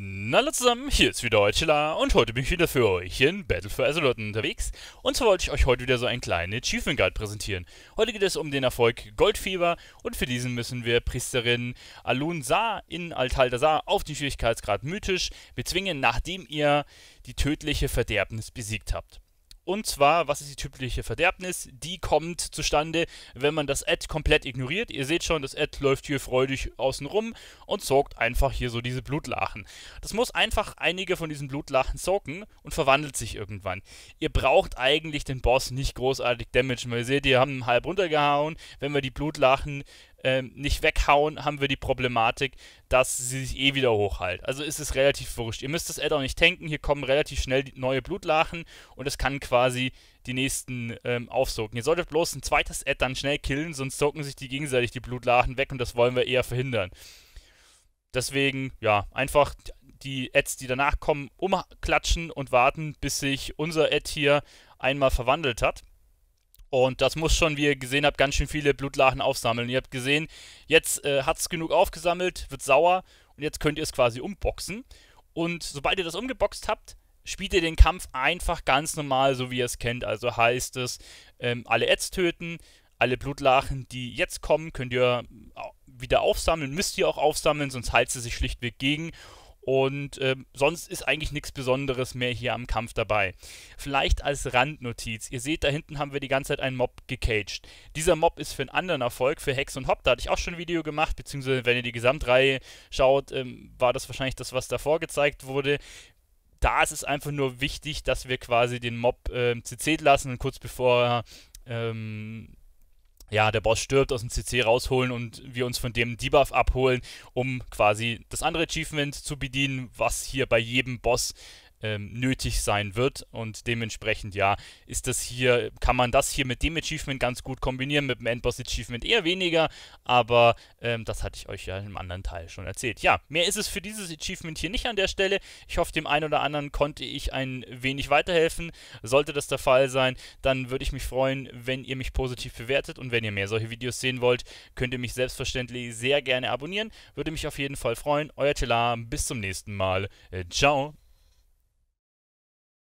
Na Hallo zusammen, hier ist wieder Eutschela und heute bin ich wieder für euch in Battle for Azeroth unterwegs und zwar wollte ich euch heute wieder so einen kleinen Achievement Guide präsentieren. Heute geht es um den Erfolg Goldfieber und für diesen müssen wir Priesterin Alun Sa in Altaldasar auf den Schwierigkeitsgrad mythisch bezwingen, nachdem ihr die tödliche Verderbnis besiegt habt. Und zwar, was ist die typische Verderbnis? Die kommt zustande, wenn man das Ad komplett ignoriert. Ihr seht schon, das Ad läuft hier freudig außen rum und sorgt einfach hier so diese Blutlachen. Das muss einfach einige von diesen Blutlachen socken und verwandelt sich irgendwann. Ihr braucht eigentlich den Boss nicht großartig damagen, weil ihr seht, die haben halb runtergehauen. Wenn wir die Blutlachen ähm, nicht weghauen, haben wir die Problematik, dass sie sich eh wieder hochheilt. Also ist es relativ wurscht. Ihr müsst das Add-on nicht tanken, hier kommen relativ schnell neue Blutlachen und es kann quasi die nächsten ähm, aufsocken. Ihr solltet bloß ein zweites Add dann schnell killen, sonst socken sich die gegenseitig die Blutlachen weg und das wollen wir eher verhindern. Deswegen, ja, einfach die Ads, die danach kommen, umklatschen und warten, bis sich unser Ad hier einmal verwandelt hat. Und das muss schon, wie ihr gesehen habt, ganz schön viele Blutlachen aufsammeln. Ihr habt gesehen, jetzt äh, hat es genug aufgesammelt, wird sauer und jetzt könnt ihr es quasi umboxen. Und sobald ihr das umgeboxt habt, spielt ihr den Kampf einfach ganz normal, so wie ihr es kennt. Also heißt es, ähm, alle Ads töten, alle Blutlachen, die jetzt kommen, könnt ihr äh, wieder aufsammeln, müsst ihr auch aufsammeln, sonst heizt sie sich schlichtweg gegen. Und äh, sonst ist eigentlich nichts Besonderes mehr hier am Kampf dabei. Vielleicht als Randnotiz. Ihr seht, da hinten haben wir die ganze Zeit einen Mob gecaged. Dieser Mob ist für einen anderen Erfolg, für Hex und Hop. Da hatte ich auch schon ein Video gemacht, beziehungsweise wenn ihr die Gesamtreihe schaut, ähm, war das wahrscheinlich das, was davor gezeigt wurde da ist es einfach nur wichtig, dass wir quasi den Mob äh, CC lassen, und kurz bevor er ähm, ja, der Boss stirbt, aus dem CC rausholen und wir uns von dem Debuff abholen, um quasi das andere Achievement zu bedienen, was hier bei jedem Boss ähm, nötig sein wird und dementsprechend ja, ist das hier, kann man das hier mit dem Achievement ganz gut kombinieren, mit dem Endboss Achievement eher weniger, aber ähm, das hatte ich euch ja im anderen Teil schon erzählt. Ja, mehr ist es für dieses Achievement hier nicht an der Stelle. Ich hoffe, dem einen oder anderen konnte ich ein wenig weiterhelfen. Sollte das der Fall sein, dann würde ich mich freuen, wenn ihr mich positiv bewertet und wenn ihr mehr solche Videos sehen wollt, könnt ihr mich selbstverständlich sehr gerne abonnieren. Würde mich auf jeden Fall freuen. Euer Tela, bis zum nächsten Mal. Äh, ciao.